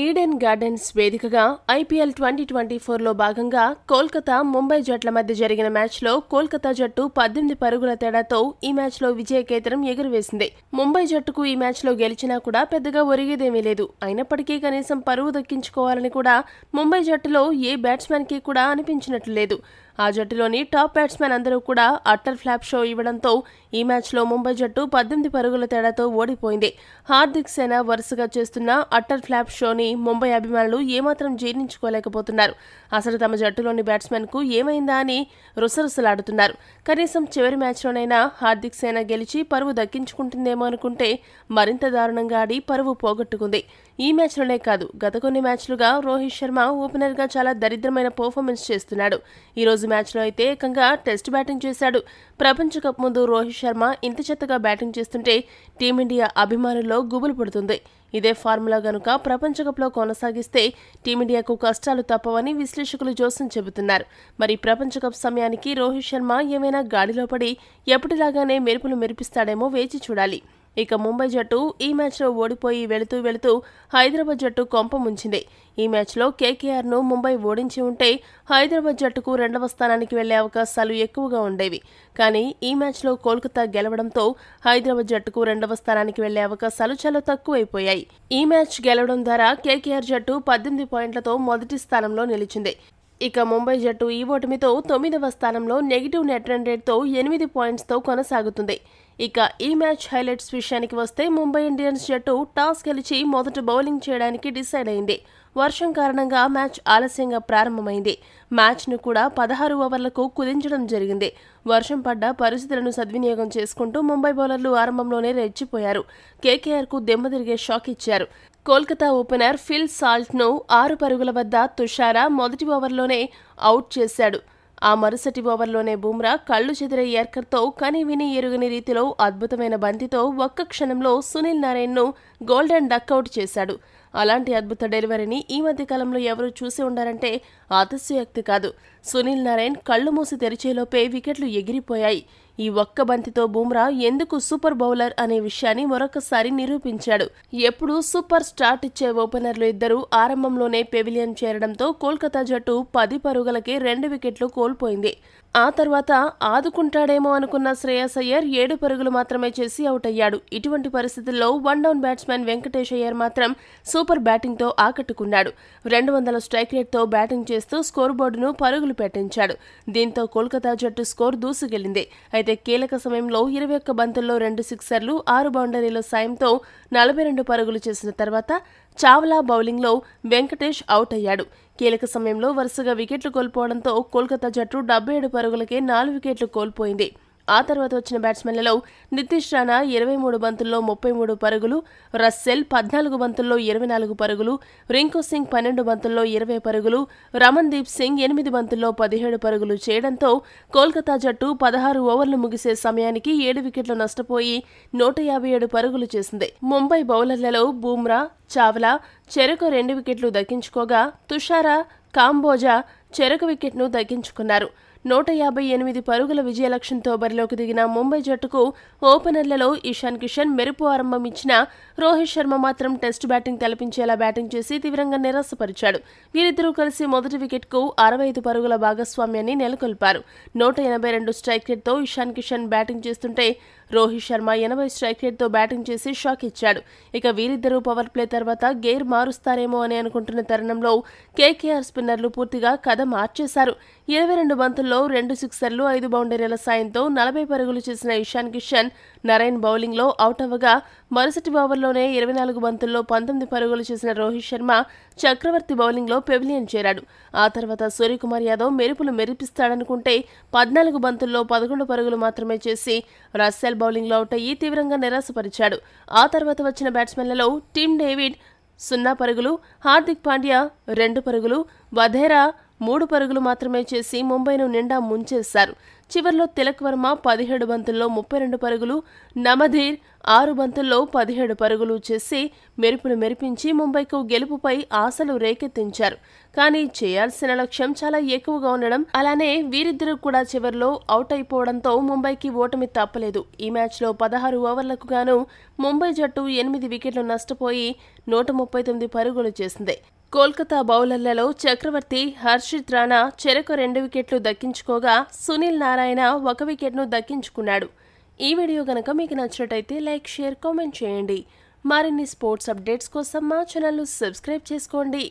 Eden Gardens వేదికగా IPL twenty twenty ఫోర్లో భాగంగా కోల్కతా ముంబై జట్ల మధ్య జరిగిన మ్యాచ్లో కోల్కతా జట్టు పద్దెనిమిది పరుగుల తేడాతో ఈ మ్యాచ్లో విజయ కేతనం ఎగురవేసింది ముంబై జట్టుకు ఈ మ్యాచ్లో గెలిచినా కూడా పెద్దగా ఒరిగేదేమీ లేదు అయినప్పటికీ కనీసం పరువు దక్కించుకోవాలని కూడా ముంబై జట్టులో ఏ బ్యాట్స్మెన్కి కూడా అనిపించినట్లు లేదు ఆ జట్టులోని టాప్ బ్యాట్స్మెన్ అందరూ కూడా అట్టల్ ఫ్లాప్ షో ఇవ్వడంతో ఈ మ్యాచ్లో ముంబై జట్టు పద్దెనిమిది పరుగుల తేడాతో ఓడిపోయింది హార్దిక్ సేన వరుసగా చేస్తున్న అట్టల్ ఫ్లాప్ షోని ముంబై అభిమానులు ఏమాత్రం జీర్ణించుకోలేకపోతున్నారు అసలు తమ జట్టులోని బ్యాట్స్మెన్కు ఏమైందా అని రుసరుసలాడుతున్నారు కనీసం చివరి మ్యాచ్లోనైనా హార్దిక్ సేన గెలిచి పరువు దక్కించుకుంటుందేమో అనుకుంటే మరింత దారుణంగా ఆడి పరువు పోగొట్టుకుంది ఈ మ్యాచ్లోనే కాదు గత కొన్ని మ్యాచ్లుగా రోహిత్ శర్మ ఓపెనర్గా చాలా దరిద్రమైన పర్ఫార్మెన్స్ చేస్తున్నాడు ఈరోజు మ్యాచ్లో అయితే ఏకంగా టెస్ట్ బ్యాటింగ్ చేశాడు ప్రపంచ కప్ ముందు రోహిత్ శర్మ ఇంత చెత్తగా బ్యాటింగ్ చేస్తుంటే టీమిండియా అభిమానుల్లో గుబులు పడుతుంది ఇదే ఫార్ములా గనుక ప్రపంచ కప్లో కొనసాగిస్తే టీమిండియాకు కష్టాలు తప్పవని విశ్లేషకులు జోస్యం చెబుతున్నారు మరి ప్రపంచ కప్ సమయానికి రోహిత్ శర్మ ఏమైనా గాడిలో పడి ఎప్పటిలాగానే మెరుపులు మెరిపిస్తాడేమో వేచి చూడాలి ఇక ముంబై జట్టు ఈ మ్యాచ్లో ఓడిపోయి వెళుతూ వెళుతూ హైదరాబాద్ జట్టు కొంప ముంచింది ఈ మ్యాచ్లో కేకేఆర్ను ముంబై ఓడించి ఉంటే హైదరాబాద్ జట్టుకు రెండవ స్థానానికి వెళ్లే అవకాశాలు ఎక్కువగా ఉండేవి కానీ ఈ మ్యాచ్లో కోల్కతా గెలవడంతో హైదరాబాద్ జట్టుకు రెండవ స్థానానికి వెళ్లే అవకాశాలు చాలా తక్కువైపోయాయి ఈ మ్యాచ్ గెలవడం ద్వారా కేకేఆర్ జట్టు పద్దెనిమిది పాయింట్లతో మొదటి స్థానంలో నిలిచింది ఇక ముంబై జట్టు ఈ ఓటమితో తొమ్మిదవ స్థానంలో నెగిటివ్ నెట్ రన్ రేట్తో ఎనిమిది పాయింట్స్తో కొనసాగుతుంది ఇక ఈ మ్యాచ్ హైలైట్స్ విషయానికి వస్తే ముంబై ఇండియన్స్ జట్టు టాస్ గెలిచి మొదట బౌలింగ్ చేయడానికి డిసైడ్ అయింది వర్షం కారణంగా మ్యాచ్ ఆలస్యంగా ప్రారంభమైంది మ్యాచ్ను కూడా పదహారు ఓవర్లకు కుదించడం జరిగింది వర్షం పడ్డ పరిస్థితులను సద్వినియోగం చేసుకుంటూ ముంబై బౌలర్లు ఆరంభంలోనే రెచ్చిపోయారు కేకేఆర్కు దెమ్మ తిరిగే షాక్ ఇచ్చారు కోల్కతా ఓపెనర్ ఫిల్ సాల్ట్ను ఆరు పరుగుల వద్ద తుషారా మొదటి ఓవర్లోనే అవుట్ చేశాడు ఆ మరుసటి ఓవర్లోనే బుమ్రా కళ్ళు చెదిరే ఎర్కర్తో కని విని ఎరుగని రీతిలో అద్భుతమైన బంతితో ఒక్క క్షణంలో సునీల్ నారాయణ్ను గోల్డెన్ డక్అవుట్ చేశాడు అలాంటి అద్భుత డెలివరీని ఈ మధ్య కాలంలో ఎవరూ చూసి ఉండారంటే ఆతిశయోక్తి కాదు సునీల్ నారాయణ్ కళ్ళు మూసి తెరిచేలోపే వికెట్లు ఎగిరిపోయాయి ఈ ఒక్క బంతితో బుమ్రా ఎందుకు సూపర్ బౌలర్ అనే విషయాన్ని మరొకసారి నిరూపించాడు ఎప్పుడు సూపర్ స్టార్ట్ ఇచ్చే ఓపెనర్లు ఇద్దరు ఆరంభంలోనే పెవిలియన్ చేరడంతో కోల్కతా జట్టు పది పరుగులకే రెండు వికెట్లు కోల్పోయింది ఆ తర్వాత ఆదుకుంటాడేమో అనుకున్న శ్రేయస్ అయ్యర్ ఏడు పరుగులు మాత్రమే చేసి అవుట్ అయ్యాడు ఇటువంటి పరిస్థితుల్లో one down batsmen Venkatesh Iyer మాత్రం సూపర్ బ్యాటింగ్తో ఆకట్టుకున్నాడు రెండు వందల స్ట్రైక్ రేట్తో బ్యాటింగ్ చేస్తూ స్కోర్ బోర్డును పరుగులు పెట్టించాడు దీంతో కోల్కతా జట్టు స్కోర్ దూసుకెళ్లింది అయితే అయితే కీలక సమయంలో ఇరవై ఒక్క బంతుల్లో రెండు సిక్సర్లు ఆరు బౌండరీల సాయంతో నలభై రెండు పరుగులు చేసిన తర్వాత చావ్లా బౌలింగ్లో వెంకటేష్ అవుట్ అయ్యాడు కీలక సమయంలో వరుసగా వికెట్లు కోల్పోవడంతో కోల్కతా జట్టు డెబ్బై ఏడు పరుగులకే నాలుగు వికెట్లు కోల్పోయింది ఆ తర్వాత వచ్చిన బ్యాట్స్మెన్లలో నితీష్ రాణా ఇరవై మూడు బంతుల్లో ముప్పై మూడు పరుగులు రస్సెల్ పద్నాలుగు బంతుల్లో ఇరవై నాలుగు పరుగులు రింకు సింగ్ పన్నెండు బంతుల్లో ఇరవై పరుగులు దీప్ సింగ్ ఎనిమిది బంతుల్లో పదిహేడు పరుగులు చేయడంతో కోల్కతా జట్టు పదహారు ఓవర్లు ముగిసే సమయానికి ఏడు వికెట్లు నష్టపోయి నూట యాభై ఏడు పరుగులు చేసింది ముంబై బౌలర్లలో బూమ్రా చావ్లా చెరకు రెండు వికెట్లు దక్కించుకోగా తుషారా కాంబోజా చెరకు వికెట్ను దక్కించుకున్నారు నూట యాభై ఎనిమిది పరుగుల విజయ లక్ష్యంతో బరిలోకి దిగిన ముంబై జట్టుకు ఓపెనర్లలో ఇషాన్ కిషన్ మెరుపు ఆరంభం ఇచ్చిన రోహిత్ శర్మ మాత్రం టెస్ట్ బ్యాటింగ్ తలపించేలా బ్యాటింగ్ చేసి తీవ్రంగా నిరాశపరిచాడు వీరిద్దరూ కలిసి మొదటి వికెట్కు అరవై ఐదు పరుగుల భాగస్వామ్యాన్ని నెలకొల్పారు నూట ఎనభై రెండు స్ట్రైక్ రేట్తో ఇషాన్ కిషన్ బ్యాటింగ్ చేస్తుంటే రోహిత్ శర్మ ఎనభై స్ట్రైక్ రేట్తో బ్యాటింగ్ చేసి షాక్ ఇచ్చాడు ఇక వీరిద్దరూ పవర్ ప్లే తర్వాత గేర్ మారుస్తారేమో అని అనుకుంటున్న తరుణంలో కేకేఆర్ స్పిన్నర్లు పూర్తిగా కథ మార్చేశారు ఇరవై రెండు బంతుల్లో రెండు సిక్సర్లు ఐదు బౌండరీల సాయంతో నలభై పరుగులు చేసిన ఇషాన్ కిషన్ నరైన్ బౌలింగ్లో అవుట్ అవ్వగా మరుసటి ఓవర్లోనే ఇరవై నాలుగు బంతుల్లో పంతొమ్మిది పరుగులు చేసిన రోహిత్ శర్మ చక్రవర్తి బౌలింగ్లో పెవిలియన్ చేరాడు ఆ తర్వాత సూర్యకుమార్ యాదవ్ మెరుపులు మెరిపిస్తాడనుకుంటే పద్నాలుగు బంతుల్లో పదకొండు పరుగులు మాత్రమే చేసి రస్సెల్ బౌలింగ్లో అవుట్ అయ్యి తీవ్రంగా నిరాశపరిచాడు ఆ తర్వాత వచ్చిన బ్యాట్స్మెన్లలో టిమ్ డేవిడ్ సున్నా పరుగులు హార్దిక్ పాండ్యా రెండు పరుగులు వధేరా మూడు పరుగులు మాత్రమే చేసి ముంబైను నిండా ముంచేశారు చివరిలో తిలక్ వర్మ పదిహేడు బంతుల్లో ముప్పై రెండు పరుగులు నమధీర్ ఆరు బంతుల్లో పదిహేడు పరుగులు చేసి మెరుపును మెరిపించి ముంబైకు గెలుపుపై ఆశలు రేకెత్తించారు కానీ చేయాల్సిన లక్ష్యం చాలా ఎక్కువగా ఉండడం అలానే వీరిద్దరూ కూడా చివరిలో అవుట్ అయిపోవడంతో ముంబైకి ఓటమి తప్పలేదు ఈ మ్యాచ్లో పదహారు ఓవర్లకు గాను ముంబై జట్టు ఎనిమిది వికెట్లు నష్టపోయి నూట ముప్పై తొమ్మిది పరుగులు చేసింది కోల్కతా బౌలర్లలో చక్రవర్తి హర్షిత్ రాణా చెరకు రెండు వికెట్లు దక్కించుకోగా సునీల్ నారాయణ ఒక వికెట్ను దక్కించుకున్నాడు ఈ వీడియో కనుక మీకు నచ్చినట్టయితే లైక్ షేర్ కామెంట్ చేయండి మరిన్ని స్పోర్ట్స్ అప్డేట్స్ కోసం మా ఛానల్ను సబ్స్క్రైబ్ చేసుకోండి